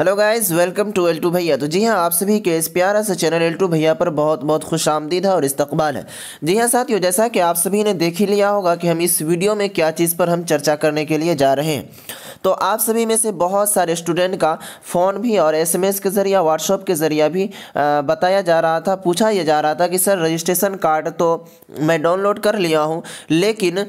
hello guys welcome to L two भैया तो जी हाँ आप सभी के इस प्यारा सा चैनल एल टू भैया पर बहुत बहुत खुश आमदीद है और इस्तकबाल है जी हाँ साथियों जैसा कि आप सभी ने देख ही लिया होगा कि हम इस वीडियो में क्या चीज़ पर हम चर्चा करने के लिए जा रहे हैं तो आप सभी में से बहुत सारे स्टूडेंट का फ़ोन भी और एस के ज़रिए व्हाट्सअप के ज़रिए भी बताया जा रहा था पूछा यह जा रहा था कि सर रजिस्ट्रेशन कार्ड तो मैं डाउनलोड कर लिया हूँ लेकिन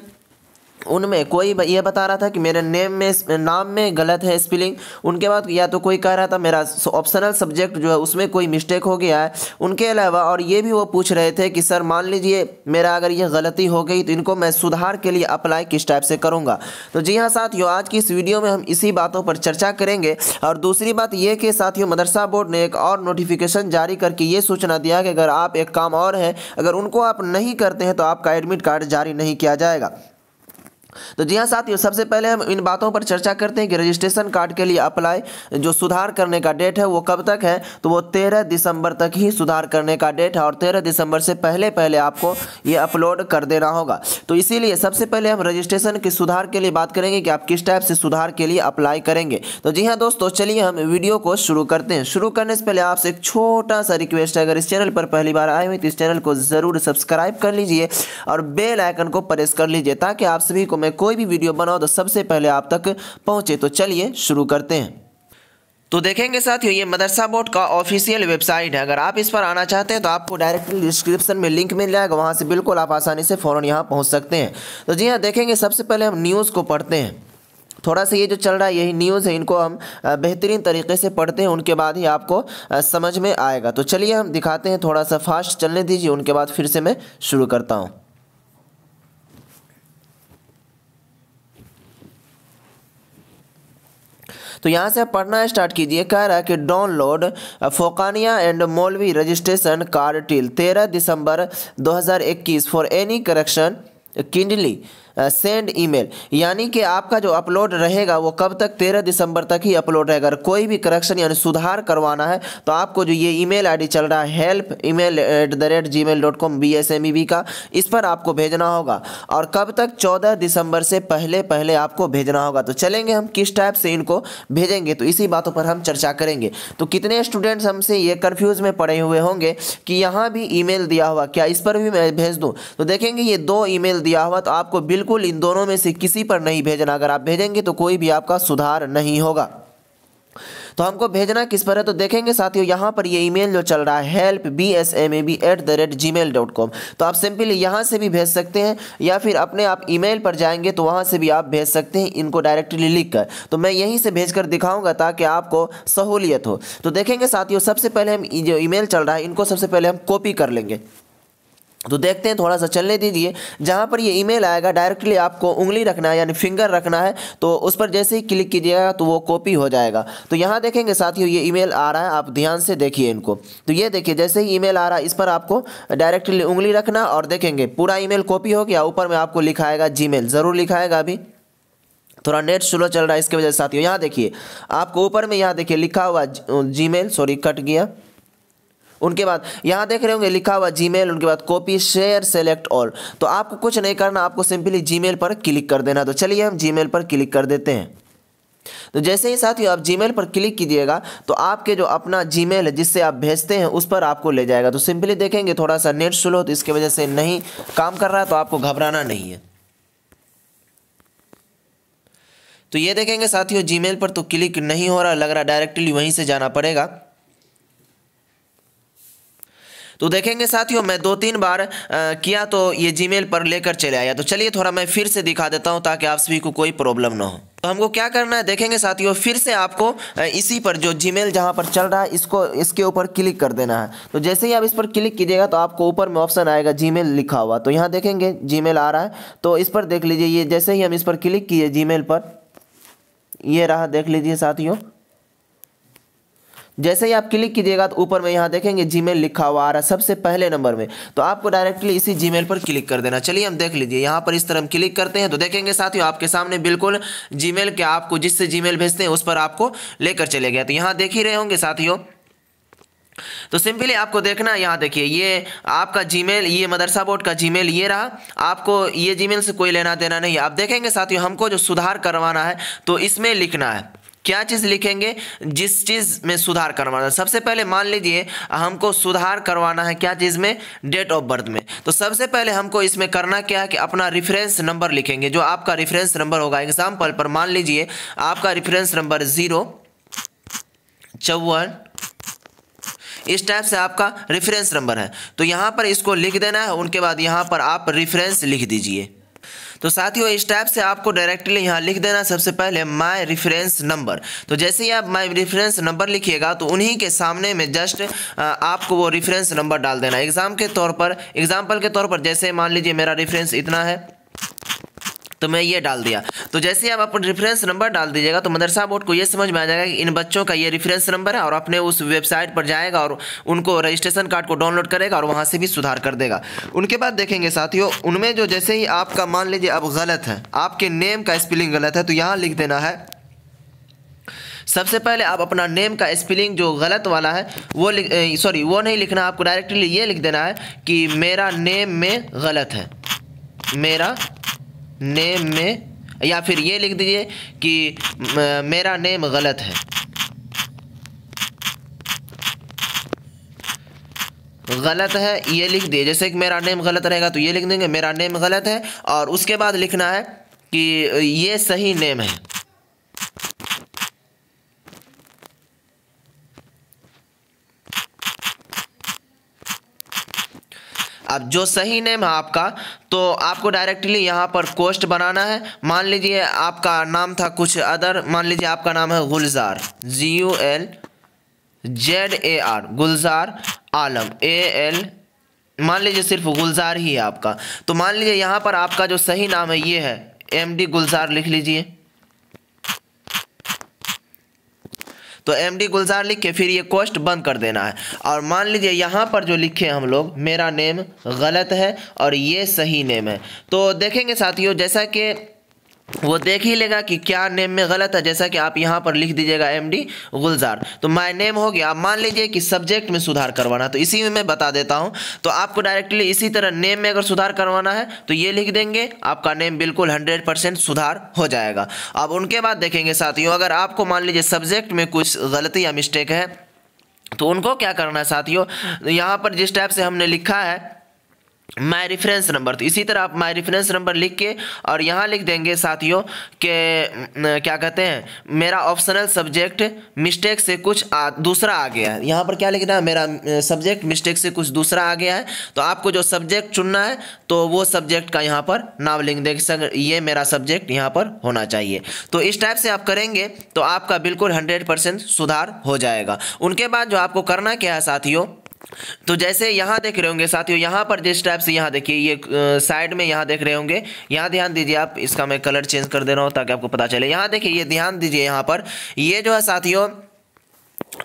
उनमें कोई ये बता रहा था कि मेरे नेम में नाम में गलत है स्पेलिंग उनके बाद या तो कोई कह रहा था मेरा ऑप्शनल सब्जेक्ट जो है उसमें कोई मिस्टेक हो गया है उनके अलावा और ये भी वो पूछ रहे थे कि सर मान लीजिए मेरा अगर ये गलती हो गई तो इनको मैं सुधार के लिए अप्लाई किस टाइप से करूँगा तो जी हाँ साथियों आज की इस वीडियो में हम इसी बातों पर चर्चा करेंगे और दूसरी बात ये कि साथियों मदरसा बोर्ड ने एक और नोटिफिकेशन जारी करके ये सूचना दिया कि अगर आप एक काम और है अगर उनको आप नहीं करते हैं तो आपका एडमिट कार्ड जारी नहीं किया जाएगा तो जी हाँ साथियों सबसे पहले हम इन बातों पर चर्चा करते हैं कि रजिस्ट्रेशन कार्ड के लिए अप्लाई जो सुधार करने का डेट है वो कब तक है तो वो तेरह दिसंबर तक ही सुधार करने का डेट है और तेरह दिसंबर से पहले पहले आपको ये अपलोड कर देना होगा तो इसीलिए सबसे पहले हम रजिस्ट्रेशन के सुधार के लिए बात करेंगे कि आप किस टाइप से सुधार के लिए अप्लाई करेंगे तो जी हाँ दोस्तों चलिए हम वीडियो को शुरू करते हैं शुरू करने से पहले आपसे एक छोटा सा रिक्वेस्ट है अगर इस चैनल पर पहली बार आए हुए तो इस चैनल को ज़रूर सब्सक्राइब कर लीजिए और बेल आइकन को प्रेस कर लीजिए ताकि आप सभी को मैं कोई भी वीडियो बनाओ तो सबसे पहले आप तक पहुँचे तो चलिए शुरू करते हैं तो देखेंगे साथियों ये मदरसा बोर्ड का ऑफिशियल वेबसाइट है अगर आप इस पर आना चाहते हैं तो आपको डायरेक्टली डिस्क्रिप्शन में लिंक मिल जाएगा वहाँ से बिल्कुल आप आसानी से फ़ौरन यहाँ पहुँच सकते हैं तो जी हाँ देखेंगे सबसे पहले हम न्यूज़ को पढ़ते हैं थोड़ा सा ये जो चल रहा है यही न्यूज़ है इनको हम बेहतरीन तरीके से पढ़ते हैं उनके बाद ही आपको समझ में आएगा तो चलिए हम दिखाते हैं थोड़ा सा फास्ट चलने दीजिए उनके बाद फिर से मैं शुरू करता हूँ तो यहाँ से पढ़ना स्टार्ट कीजिए कह रहा है कि डाउनलोड फोकानिया एंड मोलवी रजिस्ट्रेशन कार्ड टिल तेरह दिसंबर 2021 for any correction kindly send email यानी कि आपका जो अपलोड रहेगा वो कब तक तेरह दिसंबर तक ही अपलोड रहेगा अगर कोई भी करेक्शन यानी सुधार करवाना है तो आपको जो ये ईमेल आईडी चल रहा है help email at the rate G mail dot com B S M E का इस पर आपको भेजना होगा और कब तक चौदह दिसंबर से पहले पहले आपको भेजना होगा तो चलेंगे हम किस टाइप से इनको भेजेंगे तो इसी बातों पर हम चर्चा करेंगे तो कितने स्टूडेंट्स हमसे ये कन्फ्यूज़ में पड़े हुए होंगे कि यहाँ भी ईमेल दिया हुआ क्या इस पर भी मैं भेज दूँ तो देखेंगे ये दो ईमेल दिया हुआ तो आपको बिल्कुल बिल्कुल इन दोनों में से किसी पर नहीं भेजना अगर आप भेजेंगे तो कोई भी आपका सुधार नहीं होगा तो हमको भेजना किस पर है तो देखेंगे साथियों यहाँ पर ये ईमेल जो चल रहा है help B S M A B at the rate G mail dot com तो आप सिंपली यहाँ से भी भेज सकते हैं या फिर अपने आप ईमेल पर जाएंगे तो वहाँ से भी आप भेज सकते हैं इनको डायरेक्टली लिख कर तो मैं यहीं से भेज कर दिखाऊँगा ताकि आपको सहूलियत हो तो देखेंगे साथियों सबसे पहले हम जो मेल चल रहा है इनको सबसे पहले हम कॉपी कर लेंगे तो देखते हैं थोड़ा सा चलने दीजिए जहाँ पर ये ईमेल आएगा डायरेक्टली आपको उंगली रखना है यानी फिंगर रखना है तो उस पर जैसे ही क्लिक कीजिएगा तो वो कॉपी हो जाएगा तो यहाँ देखेंगे साथियों ये ईमेल आ रहा है आप ध्यान से देखिए इनको तो ये देखिए जैसे ही ईमेल आ रहा है इस पर आपको डायरेक्टली उंगली रखना और देखेंगे पूरा ई कॉपी हो गया ऊपर में आपको लिखाएगा जी ज़रूर लिखाएगा अभी थोड़ा नेट स्लो चल रहा है इसके वजह से साथियों यहाँ देखिए आपको ऊपर में यहाँ देखिए लिखा हुआ जी सॉरी कट गया उनके बाद यहाँ देख रहे होंगे लिखा हुआ जी उनके बाद कॉपी शेयर सेलेक्ट ऑल तो आपको कुछ नहीं करना आपको सिंपली जी पर क्लिक कर देना तो चलिए हम जी पर क्लिक कर देते हैं तो जैसे ही साथियों आप जीमेल पर क्लिक कीजिएगा तो आपके जो अपना जीमेल है जिससे आप भेजते हैं उस पर आपको ले जाएगा तो सिंपली देखेंगे थोड़ा सा नेट स्लो तो इसके वजह से नहीं काम कर रहा है तो आपको घबराना नहीं है तो ये देखेंगे साथियों जीमेल पर तो क्लिक नहीं हो रहा लग रहा डायरेक्टली वहीं से जाना पड़ेगा तो देखेंगे साथियों मैं दो तीन बार आ, किया तो ये जीमेल पर लेकर चले आया तो चलिए थोड़ा मैं फिर से दिखा देता हूँ ताकि आप सभी को कोई प्रॉब्लम ना हो तो हमको क्या करना है देखेंगे साथियों फिर से आपको इसी पर जो जीमेल जहाँ पर चल रहा है इसको इसके ऊपर क्लिक कर देना है तो जैसे ही आप इस पर क्लिक कीजिएगा तो आपको ऊपर में ऑप्शन आएगा जीमेल लिखा हुआ तो यहाँ देखेंगे जीमेल आ रहा है तो इस पर देख लीजिए ये जैसे ही हम इस पर क्लिक किए जीमेल पर ये रहा देख लीजिए साथियों जैसे ही आप क्लिक कीजिएगा तो ऊपर में यहाँ देखेंगे जीमेल लिखा हुआ आ रहा है सबसे पहले नंबर में तो आपको डायरेक्टली इसी जीमेल पर क्लिक कर देना चलिए हम देख लीजिए यहाँ पर इस तरह हम क्लिक करते हैं तो देखेंगे साथियों आपके सामने बिल्कुल जीमेल के आपको जिससे जीमेल भेजते हैं उस पर आपको लेकर चले गए तो यहाँ देख ही रहे होंगे साथियों तो सिंपली आपको देखना यहाँ देखिए ये आपका जीमेल ये मदरसा बोर्ड का जीमेल ये रहा आपको ये जीमेल से कोई लेना देना नहीं आप देखेंगे साथियों हमको जो सुधार करवाना है तो इसमें लिखना है क्या चीज़ लिखेंगे जिस चीज़ में सुधार करवाना है सबसे पहले मान लीजिए हमको सुधार करवाना है क्या चीज़ में डेट ऑफ बर्थ में तो सबसे पहले हमको इसमें करना क्या है कि अपना रेफरेंस नंबर लिखेंगे जो आपका रेफरेंस नंबर होगा एग्जाम्पल पर मान लीजिए आपका रेफरेंस नंबर ज़ीरो चौवन इस टाइप से आपका रेफरेंस नंबर है तो यहां पर इसको लिख देना है उनके बाद यहां पर आप रेफरेंस लिख दीजिए तो साथियों इस टाइप से आपको डायरेक्टली यहाँ लिख देना सबसे पहले माई रेफरेंस नंबर तो जैसे ही आप माई रेफरेंस नंबर लिखिएगा तो उन्हीं के सामने में जस्ट आपको वो रेफरेंस नंबर डाल देना एग्जाम के तौर पर एग्जाम्पल के तौर पर जैसे मान लीजिए मेरा रेफरेंस इतना है तो मैं ये डाल दिया तो जैसे आप अपन रेफरेंस नंबर डाल दीजिएगा तो मदरसा बोर्ड को ये समझ में आ जाएगा कि इन बच्चों का ये रेफरेंस नंबर है और अपने उस वेबसाइट पर जाएगा और उनको रजिस्ट्रेशन कार्ड को डाउनलोड करेगा और वहाँ से भी सुधार कर देगा उनके बाद देखेंगे साथियों उनमें जो जैसे ही आपका मान लीजिए अब गलत है आपके नेम का स्पेलिंग गलत है तो यहाँ लिख देना है सबसे पहले आप अपना नेम का स्पेलिंग जो गलत वाला है वो सॉरी वो नहीं लिखना आपको डायरेक्टली ये लिख देना है कि मेरा नेम में गलत है मेरा नेम में या फिर ये लिख दीजिए कि मेरा नेम गलत है गलत है ये लिख दिए जैसे कि मेरा नेम गलत रहेगा तो ये लिख देंगे मेरा नेम गलत है और उसके बाद लिखना है कि ये सही नेम है अब जो सही नेम है आपका तो आपको डायरेक्टली यहाँ पर कोस्ट बनाना है मान लीजिए आपका नाम था कुछ अदर मान लीजिए आपका नाम है Gulzar G U L Z A R Gulzar Alam A L मान लीजिए सिर्फ गुलजार ही है आपका तो मान लीजिए यहाँ पर आपका जो सही नाम है ये है एम डी गुलजार लिख लीजिए तो एम डी गुलजार लिख के फिर ये कोस्ट बंद कर देना है और मान लीजिए यहाँ पर जो लिखे हम लोग मेरा नेम गलत है और ये सही नेम है तो देखेंगे साथियों जैसा कि वो देख ही लेगा कि क्या नेम में गलत है जैसा कि आप यहाँ पर लिख दीजिएगा एम डी गुलजार तो माय नेम हो गया मान लीजिए कि सब्जेक्ट में सुधार करवाना तो इसी में मैं बता देता हूँ तो आपको डायरेक्टली इसी तरह नेम में अगर सुधार करवाना है तो ये लिख देंगे आपका नेम बिल्कुल हंड्रेड परसेंट सुधार हो जाएगा अब उनके बाद देखेंगे साथियों अगर आपको मान लीजिए सब्जेक्ट में कुछ गलती या मिस्टेक है तो उनको क्या करना है साथियों यहाँ पर जिस टाइप से हमने लिखा है माई रेफरेंस नंबर तो इसी तरह आप माई रेफरेंस नंबर लिख के और यहाँ लिख देंगे साथियों के क्या कहते हैं मेरा ऑप्शनल सब्जेक्ट मिस्टेक से कुछ आ, दूसरा आ गया है यहाँ पर क्या लिखना है मेरा सब्जेक्ट मिस्टेक से कुछ दूसरा आ गया है तो आपको जो सब्जेक्ट चुनना है तो वो सब्जेक्ट का यहाँ पर नाम लिख देंगे सर ये मेरा सब्जेक्ट यहाँ पर होना चाहिए तो इस टाइप से आप करेंगे तो आपका बिल्कुल हंड्रेड सुधार हो जाएगा उनके बाद जो आपको करना क्या है साथियों तो जैसे यहाँ देख रहे होंगे साथियों यहाँ पर जिस टाइप से यहाँ देखिए ये साइड में यहाँ देख रहे होंगे यहाँ ध्यान दीजिए आप इसका मैं कलर चेंज कर दे रहा हूँ ताकि आपको पता चले यहाँ देखिए ये ध्यान दीजिए यहाँ पर ये जो है साथियों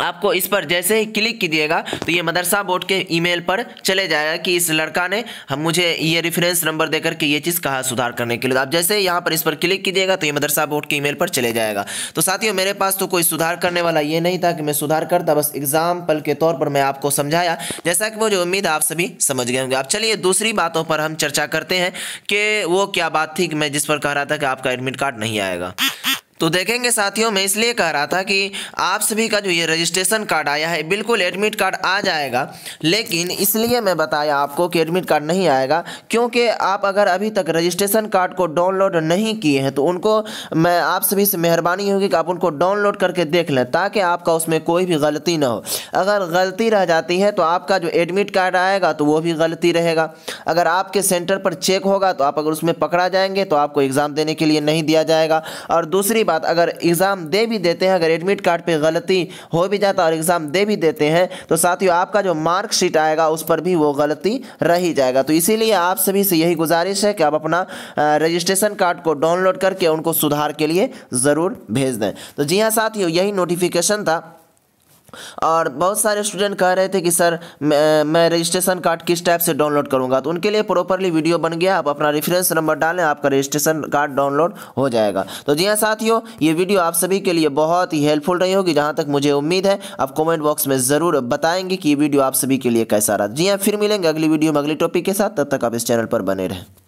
आपको इस पर जैसे ही क्लिक कीजिएगा तो ये मदरसा बोर्ड के ईमेल पर चले जाएगा कि इस लड़का ने हम मुझे ये रेफरेंस नंबर देकर के ये चीज़ कहा सुधार करने के लिए आप जैसे यहाँ पर इस पर क्लिक कीजिएगा तो ये मदरसा बोर्ड के ईमेल पर चले जाएगा तो साथियों मेरे पास तो कोई सुधार करने वाला ये नहीं था कि मैं सुधार करता बस एग्जाम्पल के तौर पर मैं आपको समझाया जैसा कि मुझे उम्मीद आप सभी समझ गए होंगे आप चलिए दूसरी बातों पर हम चर्चा करते हैं कि वो क्या बात थी कि मैं जिस पर कह रहा था कि आपका एडमिट कार्ड नहीं आएगा तो देखेंगे साथियों मैं इसलिए कह रहा था कि आप सभी का जो ये रजिस्ट्रेशन कार्ड आया है बिल्कुल एडमिट कार्ड आ जाएगा लेकिन इसलिए मैं बताया आपको कि एडमिट कार्ड नहीं आएगा क्योंकि आप अगर अभी तक रजिस्ट्रेशन कार्ड को डाउनलोड नहीं किए हैं तो उनको मैं आप सभी से मेहरबानी होगी कि आप उनको डाउनलोड करके देख लें ताकि आपका उसमें कोई भी गलती ना हो अगर गलती रह जाती है तो आपका जो एडमिट कार्ड आएगा तो वो भी गलती रहेगा अगर आपके सेंटर पर चेक होगा तो आप अगर उसमें पकड़ा जाएंगे तो आपको एग्ज़ाम देने के लिए नहीं दिया जाएगा और दूसरी दूसरी बात अगर एग्ज़ाम दे भी देते हैं अगर एडमिट कार्ड पे गलती हो भी जाता और एग्ज़ाम दे भी देते हैं तो साथियों आपका जो मार्कशीट आएगा उस पर भी वो गलती रह ही जाएगा तो इसीलिए आप सभी से यही गुजारिश है कि आप अपना रजिस्ट्रेशन कार्ड को डाउनलोड करके उनको सुधार के लिए ज़रूर भेज दें तो जी हाँ साथियों यही नोटिफिकेशन था और बहुत सारे स्टूडेंट कह रहे थे कि सर मैं, मैं रजिस्ट्रेशन कार्ड किस टाइप से डाउनलोड करूंगा तो उनके लिए प्रॉपरली वीडियो बन गया आप अपना रेफरेंस नंबर डालें आपका रजिस्ट्रेशन कार्ड डाउनलोड हो जाएगा तो जी हाँ साथियों ये वीडियो आप सभी के लिए बहुत ही हेल्पफुल रही होगी जहाँ तक मुझे उम्मीद है आप कॉमेंट बॉक्स में ज़रूर बताएंगे कि ये वीडियो आप सभी के लिए कैसा रहा जी हाँ फिर मिलेंगे अगली वीडियो में अगली टॉपिक के साथ तब तक आप इस चैनल पर बने रहें